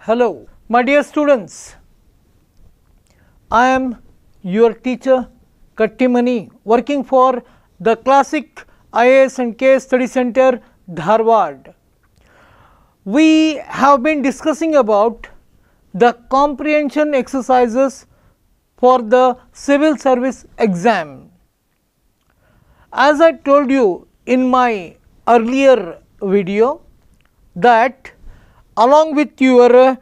Hello, my dear students. I am your teacher Kattimani working for the classic IAS and K Study Center Dharwad. We have been discussing about the comprehension exercises for the civil service exam. As I told you in my earlier video that along with your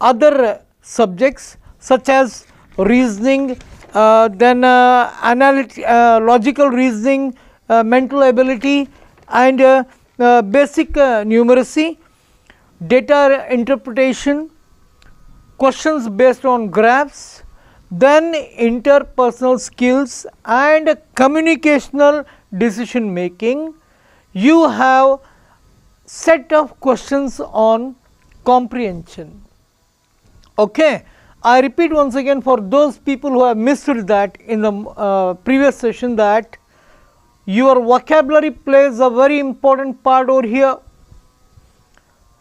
other subjects such as reasoning, uh, then uh, analytic, uh, logical reasoning, uh, mental ability and uh, uh, basic numeracy, data interpretation, questions based on graphs, then interpersonal skills and communicational decision making, you have set of questions on comprehension. Okay. I repeat once again for those people who have missed that in the uh, previous session that your vocabulary plays a very important part over here.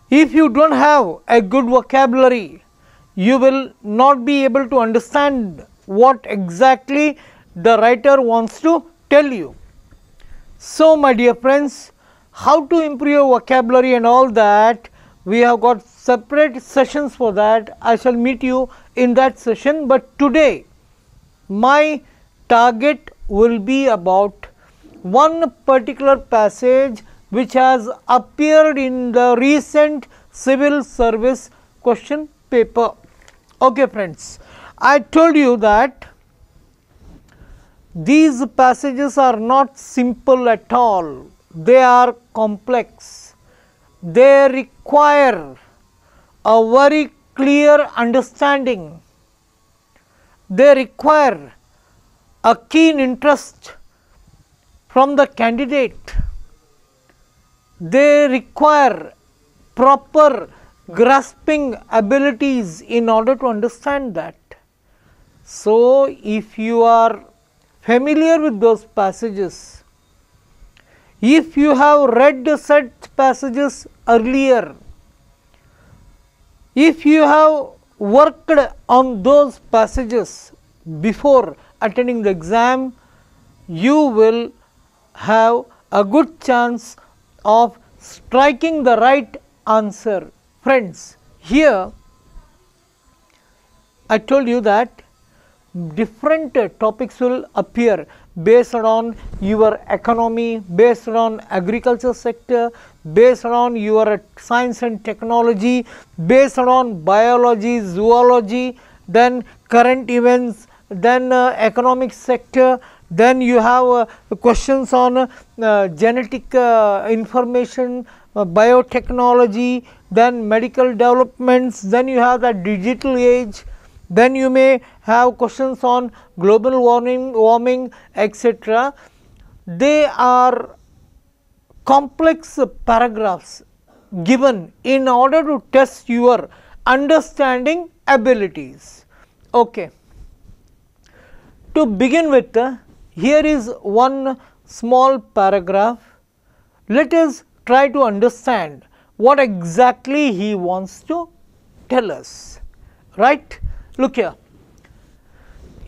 If you do not have a good vocabulary, you will not be able to understand what exactly the writer wants to tell you. So, my dear friends, how to improve vocabulary and all that, we have got separate sessions for that. I shall meet you in that session, but today my target will be about one particular passage which has appeared in the recent civil service question paper. Okay, friends, I told you that these passages are not simple at all, they are complex, they require a very clear understanding, they require a keen interest from the candidate, they require proper grasping abilities in order to understand that. So, if you are familiar with those passages, if you have read such passages earlier, if you have worked on those passages before attending the exam, you will have a good chance of striking the right answer Friends, here I told you that different uh, topics will appear based on your economy, based on agriculture sector, based on your uh, science and technology, based on biology, zoology, then current events, then uh, economic sector, then you have uh, questions on uh, genetic uh, information, biotechnology, then medical developments, then you have the digital age, then you may have questions on global warming, warming etc. They are complex paragraphs given in order to test your understanding abilities. Okay. To begin with, uh, here is one small paragraph. Let us try to understand what exactly he wants to tell us, right. Look here,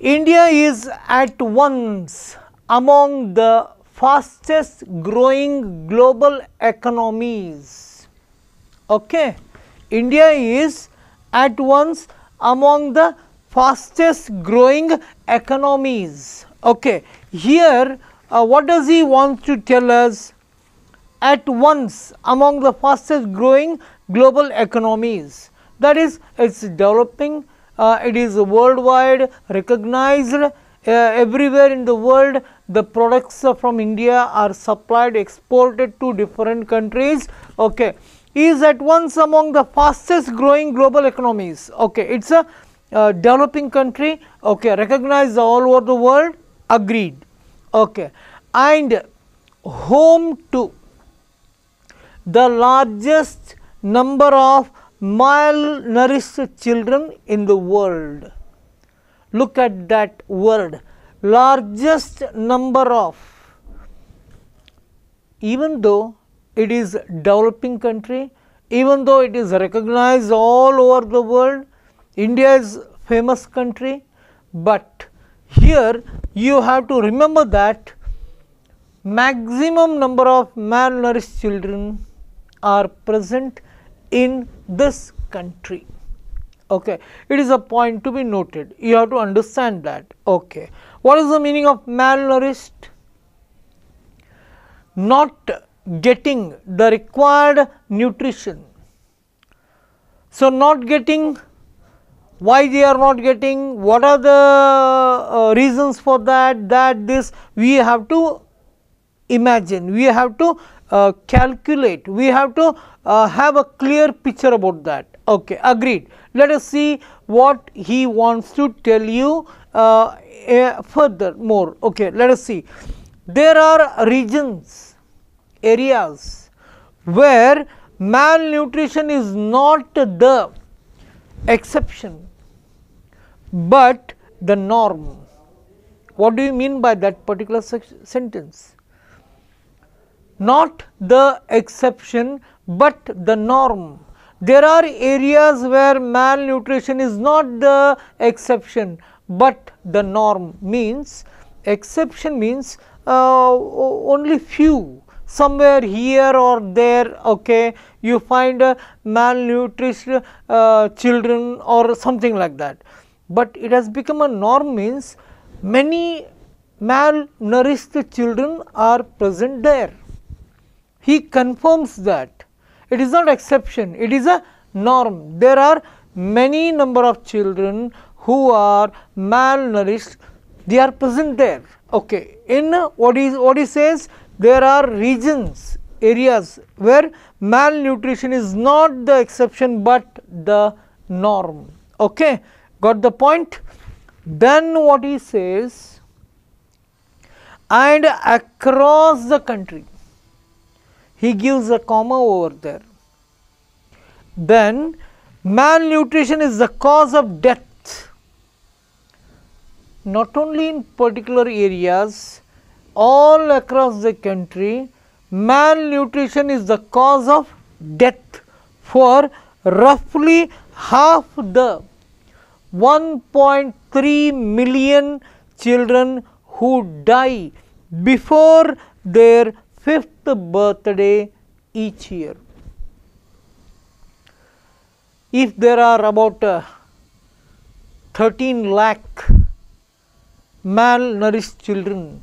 India is at once among the fastest growing global economies, okay. India is at once among the fastest growing economies, okay. Here, uh, what does he want to tell us? at once among the fastest growing global economies. That is, it is developing, uh, it is worldwide recognized uh, everywhere in the world. The products from India are supplied, exported to different countries. Okay, is at once among the fastest growing global economies. Okay, it's a uh, developing country. Okay, recognized all over the world. Agreed. Okay, and home to the largest number of malnourished children in the world. Look at that word largest number of even though it is developing country even though it is recognized all over the world india is famous country but here you have to remember that maximum number of malnourished children are present in this country. Okay. It is a point to be noted. You have to understand that. Okay. What is the meaning of malnourished? Not getting the required nutrition. So, not getting why they are not getting, what are the uh, reasons for that, that, this, we have to imagine, we have to uh, calculate, we have to uh, have a clear picture about that. Okay, agreed. Let us see what he wants to tell you uh, further more. Okay, let us see. There are regions, areas where malnutrition is not the exception, but the norm. What do you mean by that particular sentence? not the exception but the norm. There are areas where malnutrition is not the exception but the norm means exception means uh, only few somewhere here or there okay you find uh, malnourished uh, children or something like that but it has become a norm means many malnourished children are present there he confirms that it is not exception it is a norm there are many number of children who are malnourished they are present there okay in what is what he says there are regions areas where malnutrition is not the exception but the norm okay got the point then what he says and across the country he gives a comma over there. Then malnutrition is the cause of death not only in particular areas all across the country malnutrition is the cause of death for roughly half the 1.3 million children who die before their fifth birthday each year. If there are about uh, 13 lakh malnourished children,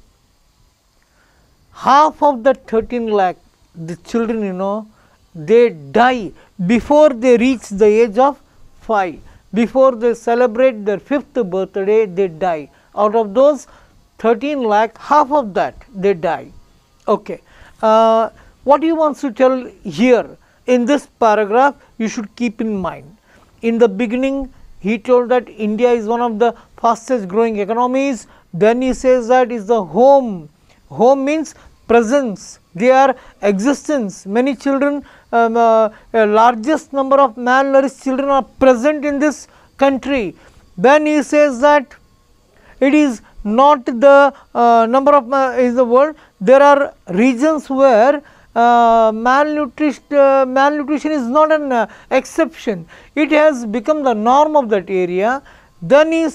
half of the 13 lakh, the children you know, they die before they reach the age of 5. Before they celebrate their fifth birthday, they die. Out of those 13 lakh, half of that they die. Okay. Uh, what he wants to tell here in this paragraph you should keep in mind. In the beginning he told that India is one of the fastest growing economies, then he says that is the home, home means presence, their existence, many children, um, uh, uh, largest number of malnourished children are present in this country. Then he says that it is not the uh, number of uh, is the word there are regions where uh, malnutrition, uh, malnutrition is not an uh, exception, it has become the norm of that area. Then he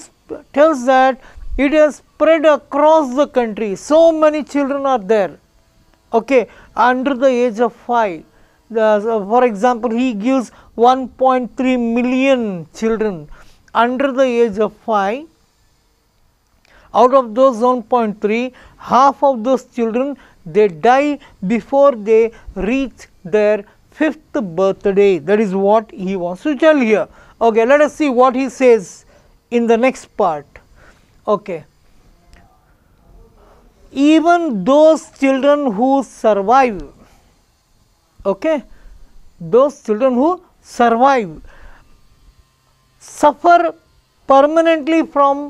tells that it has spread across the country, so many children are there okay, under the age of 5. The, for example, he gives 1.3 million children under the age of 5 out of those 1.3 half of those children they die before they reach their fifth birthday that is what he wants to tell here okay let us see what he says in the next part okay even those children who survive okay those children who survive suffer permanently from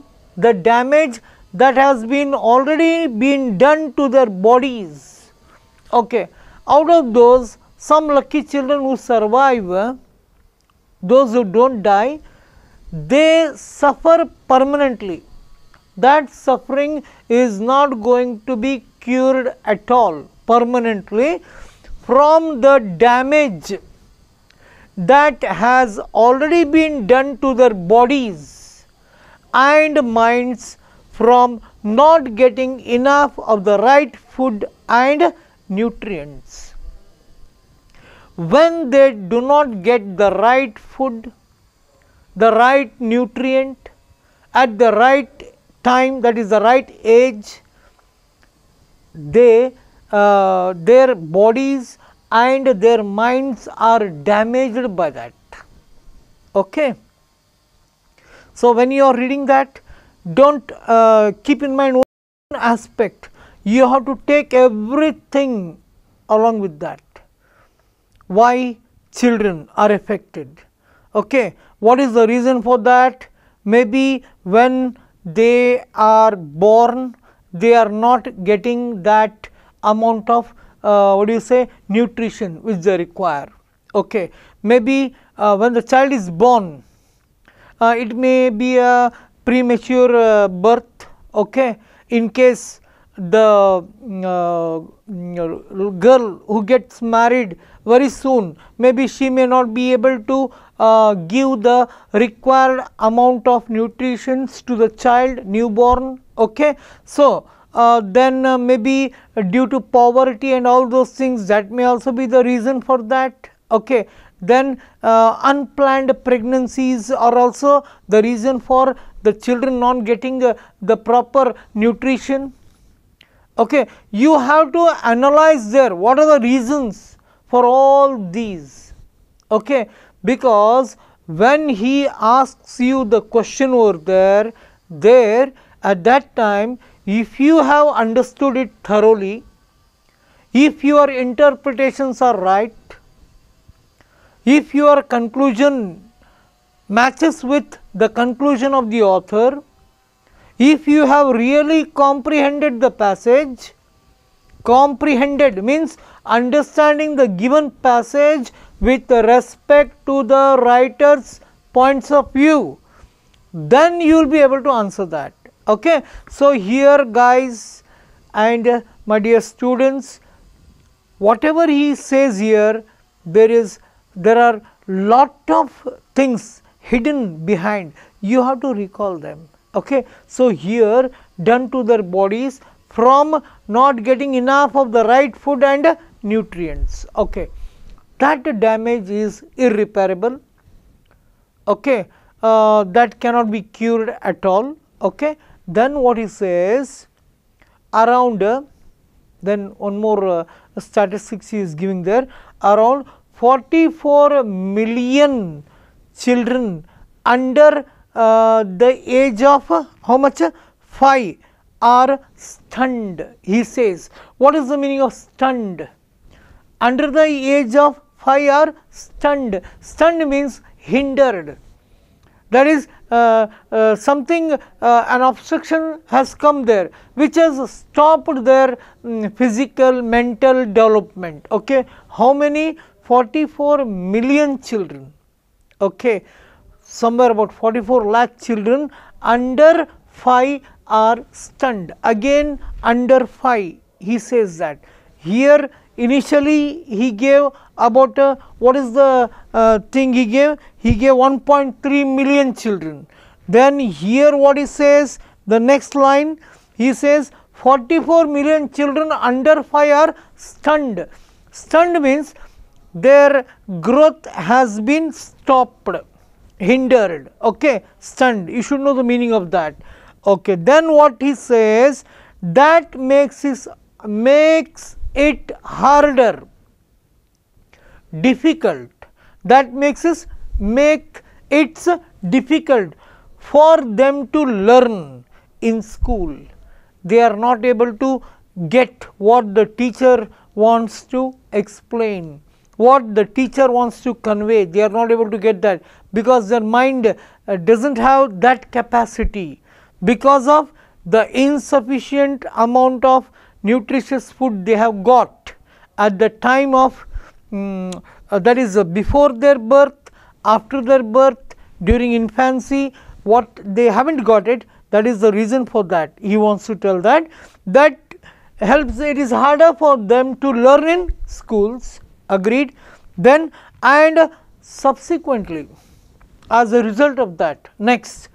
the damage that has been already been done to their bodies. Okay. Out of those some lucky children who survive, those who do not die, they suffer permanently. That suffering is not going to be cured at all permanently from the damage that has already been done to their bodies and minds from not getting enough of the right food and nutrients. When they do not get the right food, the right nutrient at the right time that is the right age, they uh, their bodies and their minds are damaged by that. Okay. So, when you are reading that do not uh, keep in mind one aspect you have to take everything along with that why children are affected okay what is the reason for that maybe when they are born they are not getting that amount of uh, what do you say nutrition which they require okay maybe uh, when the child is born uh, it may be a premature uh, birth okay in case the uh, mm, uh, girl who gets married very soon maybe she may not be able to uh, give the required amount of nutrition to the child newborn okay so uh, then uh, maybe due to poverty and all those things that may also be the reason for that okay then uh, unplanned pregnancies are also the reason for the children not getting uh, the proper nutrition okay you have to analyze there what are the reasons for all these okay because when he asks you the question over there there at that time if you have understood it thoroughly if your interpretations are right if your conclusion matches with the conclusion of the author. If you have really comprehended the passage, comprehended means understanding the given passage with respect to the writer's points of view, then you will be able to answer that. Okay? So, here guys and uh, my dear students, whatever he says here, there is there are lot of things hidden behind you have to recall them okay so here done to their bodies from not getting enough of the right food and nutrients okay that damage is irreparable okay uh, that cannot be cured at all okay then what he says around uh, then one more uh, statistics he is giving there around 44 million children under uh, the age of uh, how much 5 are stunned he says what is the meaning of stunned under the age of 5 are stunned stunned means hindered that is uh, uh something uh, an obstruction has come there which has stopped their um, physical mental development okay how many 44 million children okay, somewhere about 44 lakh children under 5 are stunned. Again under 5 he says that. Here initially he gave about uh, what is the uh, thing he gave? He gave 1.3 million children. Then here what he says the next line he says 44 million children under 5 are stunned. Stunned means their growth has been stopped hindered okay stunned you should know the meaning of that okay then what he says that makes his makes it harder difficult that makes it make it's difficult for them to learn in school they are not able to get what the teacher wants to explain what the teacher wants to convey they are not able to get that because their mind uh, does not have that capacity because of the insufficient amount of nutritious food they have got at the time of um, uh, that is uh, before their birth, after their birth, during infancy what they have not got it that is the reason for that he wants to tell that that helps it is harder for them to learn in schools agreed then and subsequently as a result of that next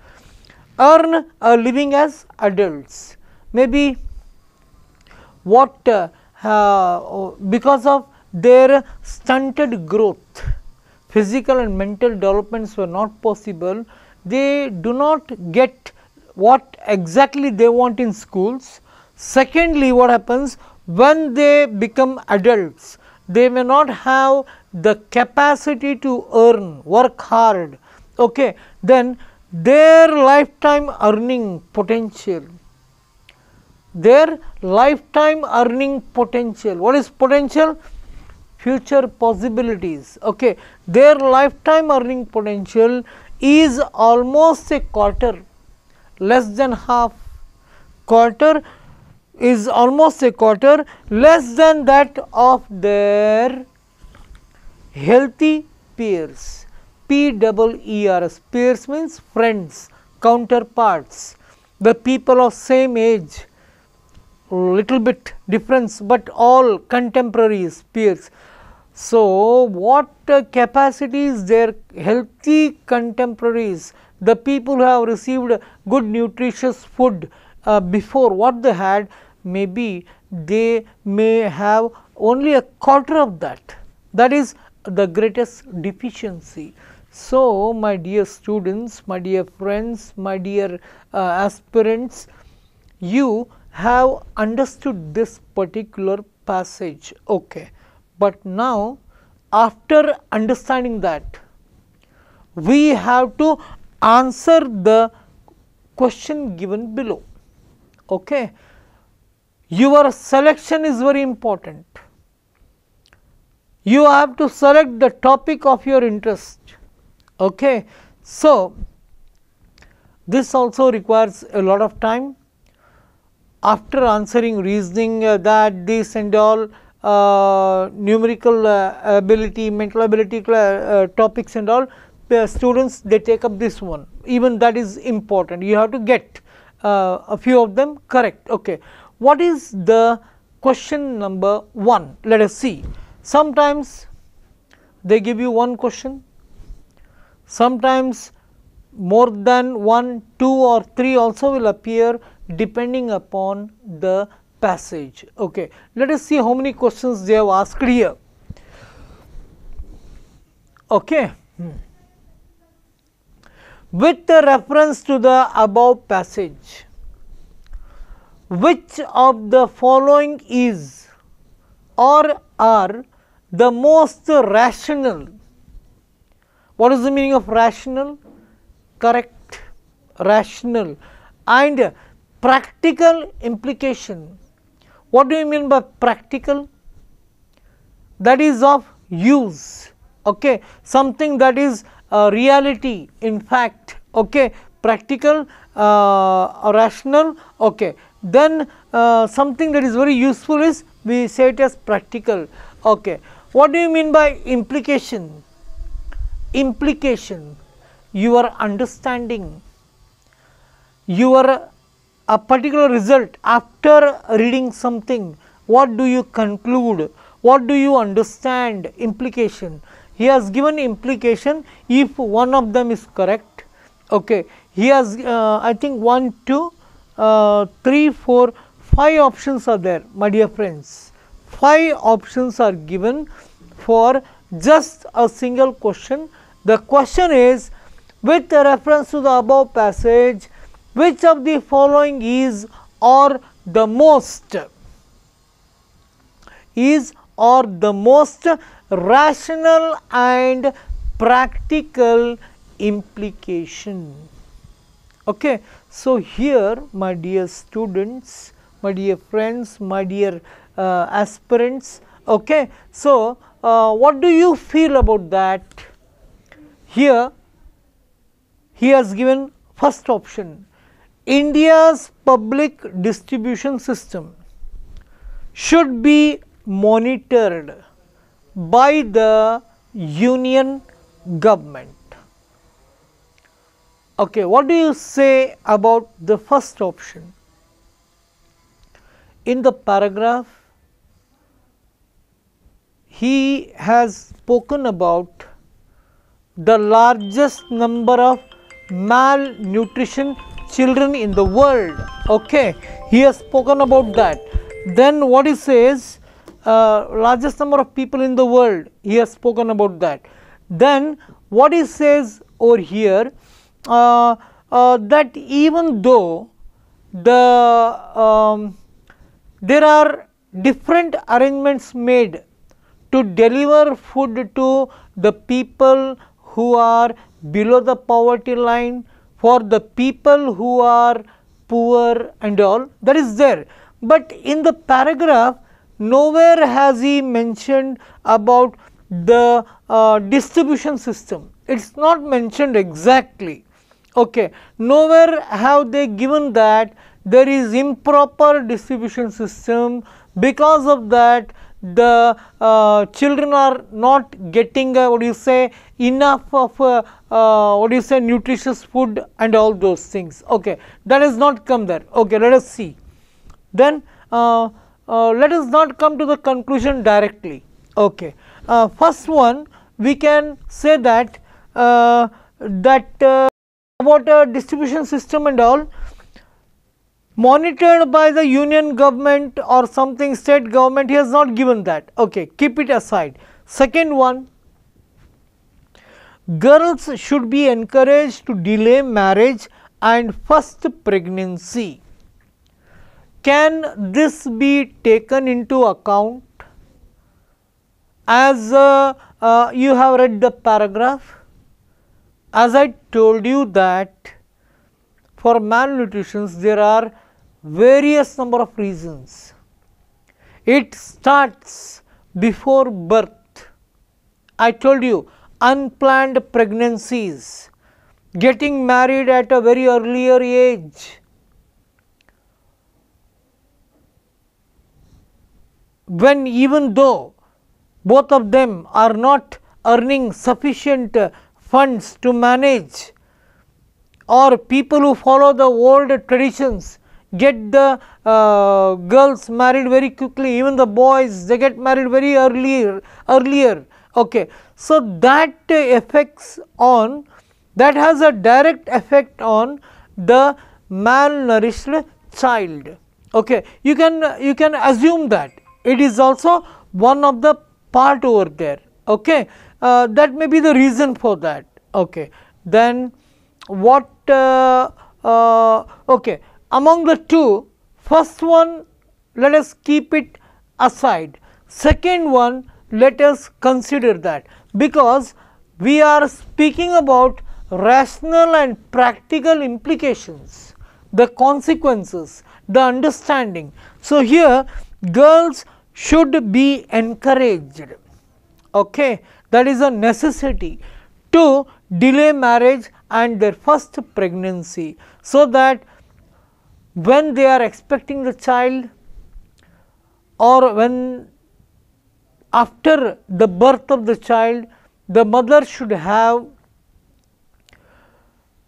earn a living as adults maybe what uh, uh, because of their stunted growth physical and mental developments were not possible they do not get what exactly they want in schools secondly what happens when they become adults they may not have the capacity to earn, work hard, okay, then their lifetime earning potential, their lifetime earning potential, what is potential? Future possibilities, okay, their lifetime earning potential is almost a quarter, less than half, quarter is almost a quarter less than that of their healthy peers. P double E R S peers means friends, counterparts, the people of same age, little bit difference, but all contemporaries peers. So, what uh, capacities their healthy contemporaries, the people who have received good nutritious food uh, before what they had may be they may have only a quarter of that, that is the greatest deficiency. So, my dear students, my dear friends, my dear uh, aspirants, you have understood this particular passage, okay. But now, after understanding that, we have to answer the question given below, okay your selection is very important. You have to select the topic of your interest. Okay. So, this also requires a lot of time. After answering reasoning uh, that this and all uh, numerical uh, ability, mental ability uh, uh, topics and all, the students they take up this one even that is important you have to get uh, a few of them correct. Okay. What is the question number 1? Let us see. Sometimes they give you one question, sometimes more than one, two or three also will appear depending upon the passage. Okay. Let us see how many questions they have asked here. Okay. Hmm. With the reference to the above passage, which of the following is or are the most rational. What is the meaning of rational? Correct, rational and practical implication. What do you mean by practical? That is of use, okay, something that is a reality in fact, okay, practical, uh, rational, okay. Then uh, something that is very useful is we say it as practical. Okay. What do you mean by implication? Implication, your understanding, your a particular result after reading something, what do you conclude, what do you understand, implication. He has given implication if one of them is correct. Okay. He has, uh, I think, 1, 2, uh, 3, 4, 5 options are there my dear friends. 5 options are given for just a single question. The question is with reference to the above passage which of the following is or the most is or the most rational and practical implication. Okay. So, here my dear students, my dear friends, my dear uh, aspirants. Okay. So, uh, what do you feel about that? Here, he has given first option India's public distribution system should be monitored by the union government. Okay, what do you say about the first option? In the paragraph, he has spoken about the largest number of malnutrition children in the world. Okay, he has spoken about that. Then what he says, uh, largest number of people in the world, he has spoken about that. Then what he says over here, uh, uh, that even though the um, there are different arrangements made to deliver food to the people who are below the poverty line for the people who are poor and all that is there. But in the paragraph nowhere has he mentioned about the uh, distribution system, it is not mentioned exactly. Okay. Nowhere have they given that there is improper distribution system because of that the uh, children are not getting uh, what do you say enough of uh, uh what do you say nutritious food and all those things okay that has not come there okay let us see then uh, uh, let us not come to the conclusion directly okay first one we can say that that about a distribution system and all monitored by the union government or something state government he has not given that okay keep it aside second one girls should be encouraged to delay marriage and first pregnancy can this be taken into account as uh, uh, you have read the paragraph as I told you that for malnutritions there are various number of reasons. It starts before birth. I told you unplanned pregnancies, getting married at a very earlier age, when even though both of them are not earning sufficient funds to manage or people who follow the old traditions get the uh, girls married very quickly even the boys they get married very earlier earlier okay so that affects on that has a direct effect on the malnourished child okay you can you can assume that it is also one of the part over there okay uh, that may be the reason for that okay then what uh, uh, okay among the two first one let us keep it aside second one let us consider that because we are speaking about rational and practical implications the consequences the understanding so here girls should be encouraged okay that is a necessity to delay marriage and their first pregnancy so that when they are expecting the child or when after the birth of the child the mother should have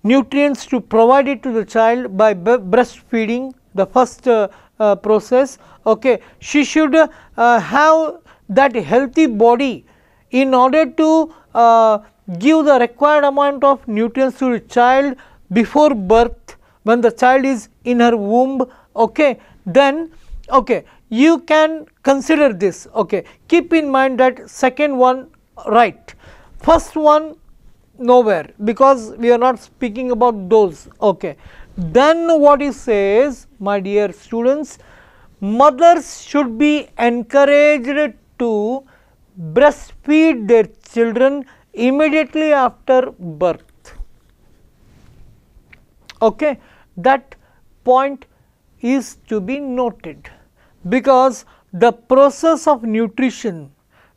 nutrients to provide it to the child by breastfeeding the first uh, uh, process okay she should uh, have that healthy body in order to uh, give the required amount of nutrients to the child before birth when the child is in her womb okay then okay you can consider this okay keep in mind that second one right first one nowhere because we are not speaking about those okay then what he says my dear students mothers should be encouraged to breastfeed their children immediately after birth. Okay. That point is to be noted because the process of nutrition,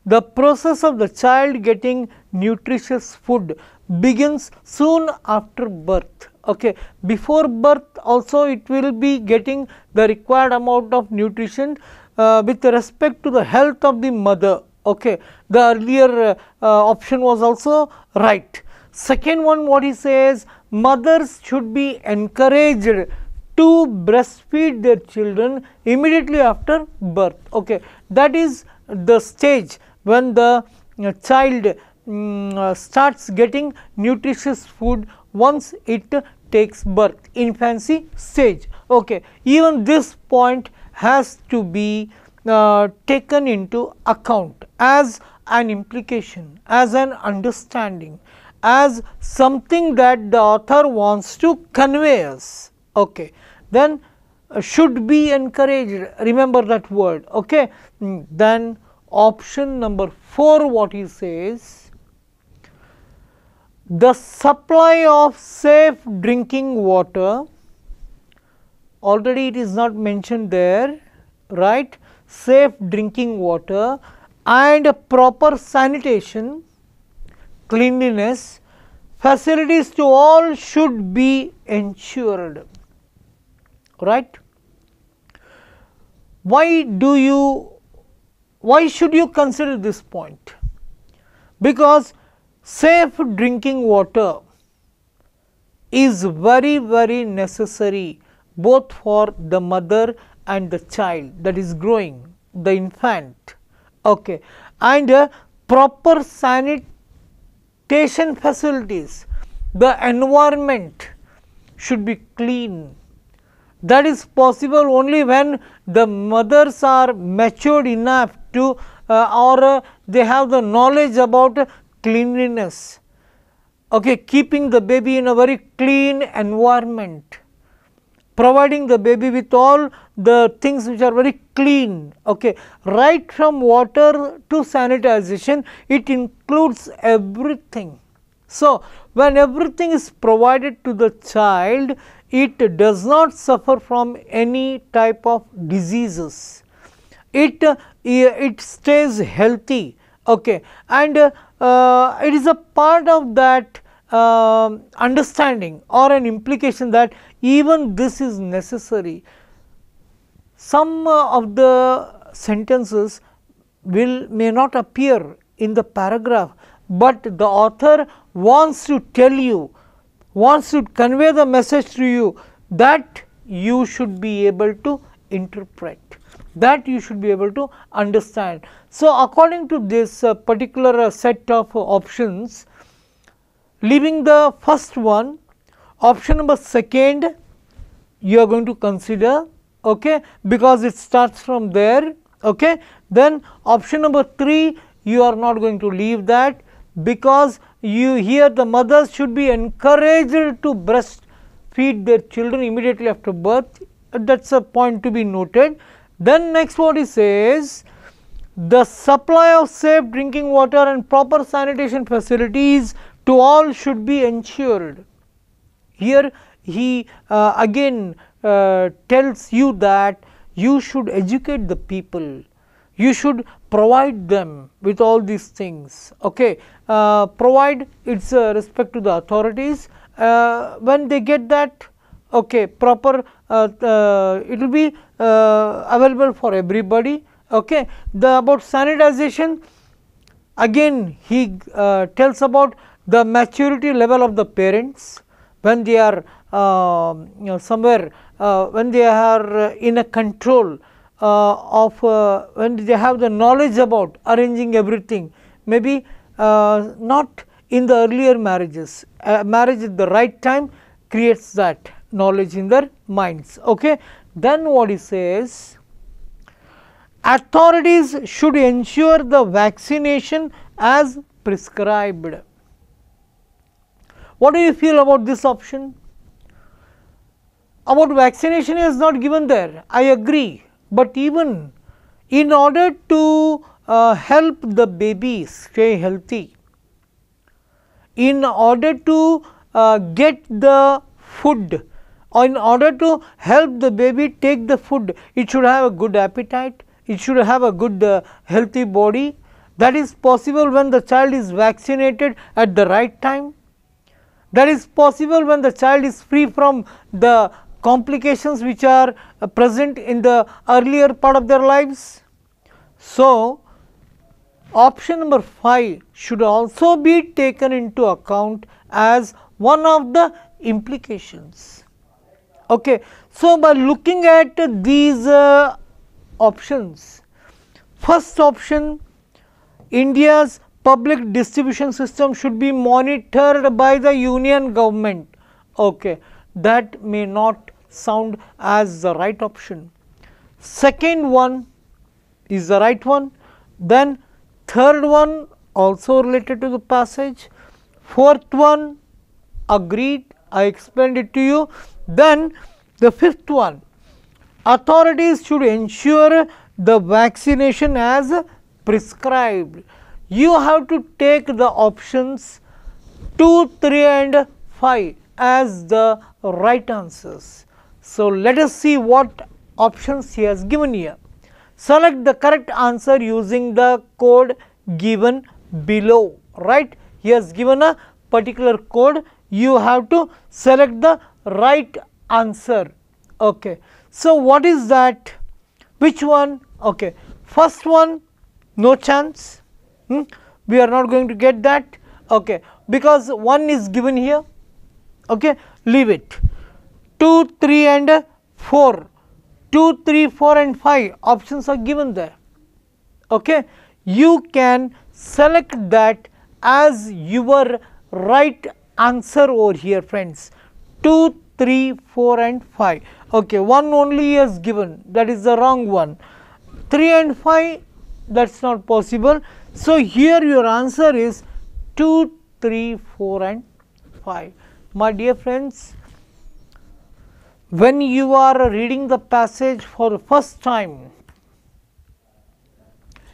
the process of the child getting nutritious food begins soon after birth. Okay. Before birth also it will be getting the required amount of nutrition uh, with respect to the health of the mother Okay. The earlier uh, option was also right. Second one what he says mothers should be encouraged to breastfeed their children immediately after birth. Okay. That is the stage when the uh, child um, uh, starts getting nutritious food once it uh, takes birth infancy stage. Okay. Even this point has to be uh, taken into account as an implication, as an understanding, as something that the author wants to convey us, okay. then uh, should be encouraged, remember that word. Okay. Mm, then option number 4 what he says, the supply of safe drinking water, already it is not mentioned there, right safe drinking water and proper sanitation, cleanliness, facilities to all should be ensured, right. Why do you, why should you consider this point? Because safe drinking water is very, very necessary both for the mother and the child that is growing, the infant. Okay. And uh, proper sanitation facilities, the environment should be clean. That is possible only when the mothers are matured enough to uh, or uh, they have the knowledge about cleanliness. Okay, keeping the baby in a very clean environment providing the baby with all the things which are very clean okay right from water to sanitization it includes everything so when everything is provided to the child it does not suffer from any type of diseases it uh, it stays healthy okay and uh, it is a part of that um, understanding or an implication that even this is necessary. Some of the sentences will may not appear in the paragraph, but the author wants to tell you, wants to convey the message to you that you should be able to interpret, that you should be able to understand. So, according to this uh, particular set of options, leaving the first one Option number second you are going to consider okay because it starts from there okay then option number 3 you are not going to leave that because you here the mothers should be encouraged to breastfeed their children immediately after birth that is a point to be noted. Then next what he says the supply of safe drinking water and proper sanitation facilities to all should be ensured here he uh, again uh, tells you that you should educate the people, you should provide them with all these things. Okay, uh, Provide its uh, respect to the authorities, uh, when they get that okay, proper uh, it will be available for everybody. Okay. The about sanitization again he tells about the maturity level of the parents when they are uh, um, you know, somewhere uh, when they are in a control uh, of uh, when they have the knowledge about arranging everything maybe uh, not in the earlier marriages marriage at the right time creates that knowledge in their minds okay then what he says authorities should ensure the vaccination as prescribed what do you feel about this option? About vaccination is not given there, I agree, but even in order to uh, help the baby stay healthy, in order to uh, get the food or in order to help the baby take the food, it should have a good appetite, it should have a good uh, healthy body. That is possible when the child is vaccinated at the right time that is possible when the child is free from the complications which are uh, present in the earlier part of their lives. So, option number 5 should also be taken into account as one of the implications. Okay. So, by looking at these uh, options, first option India's public distribution system should be monitored by the union government. Okay, that may not sound as the right option. Second one is the right one. Then third one also related to the passage. Fourth one agreed, I explained it to you. Then the fifth one, authorities should ensure the vaccination as prescribed you have to take the options 2, 3 and 5 as the right answers. So, let us see what options he has given here. Select the correct answer using the code given below, right. He has given a particular code, you have to select the right answer. Okay. So, what is that? Which one? Okay. First one, no chance hmm? we are not going to get that okay because 1 is given here okay leave it 2 3 and 4 2 3 4 and 5 options are given there okay you can select that as your right answer over here friends 2 3 4 and 5 okay one only is given that is the wrong one 3 and 5 that's not possible so, here your answer is 2, 3, 4 and 5. My dear friends, when you are reading the passage for the first time,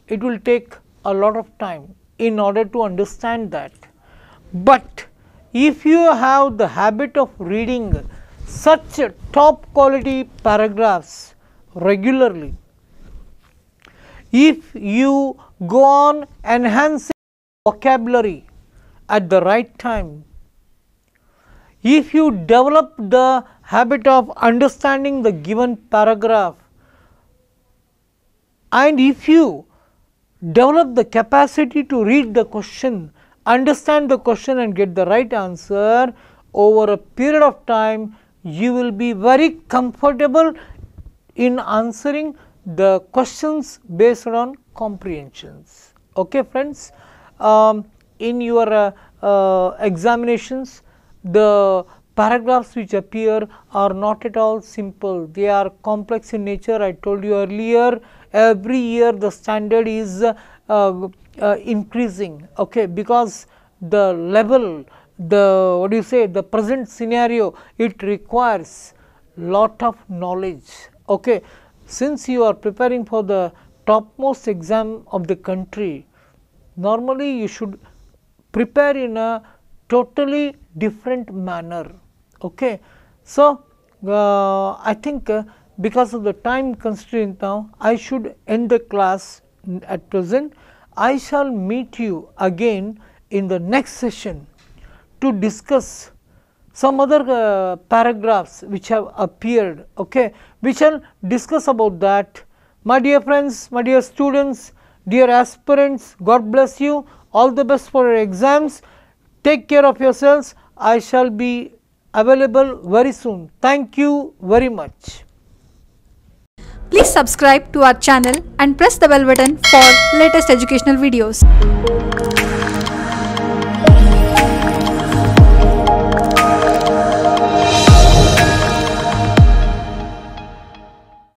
it will take a lot of time in order to understand that. But if you have the habit of reading such top quality paragraphs regularly, if you go on enhancing vocabulary at the right time. If you develop the habit of understanding the given paragraph and if you develop the capacity to read the question, understand the question and get the right answer over a period of time, you will be very comfortable in answering the questions based on comprehensions. Okay, friends, um, in your uh, uh, examinations, the paragraphs which appear are not at all simple, they are complex in nature. I told you earlier, every year the standard is uh, uh increasing okay, because the level, the what do you say, the present scenario, it requires lot of knowledge. Okay. Since you are preparing for the topmost exam of the country, normally you should prepare in a totally different manner. Okay. So, uh, I think uh, because of the time constraint now, I should end the class at present. I shall meet you again in the next session to discuss some other uh, paragraphs which have appeared. Okay. We shall discuss about that my dear friends, my dear students, dear aspirants, God bless you. All the best for your exams. Take care of yourselves. I shall be available very soon. Thank you very much. Please subscribe to our channel and press the bell button for latest educational videos.